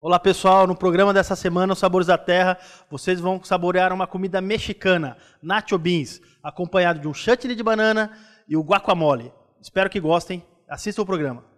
Olá pessoal, no programa dessa semana, Os Sabores da Terra, vocês vão saborear uma comida mexicana, nacho beans, acompanhado de um chantilly de banana e o guacamole. Espero que gostem, assistam o programa.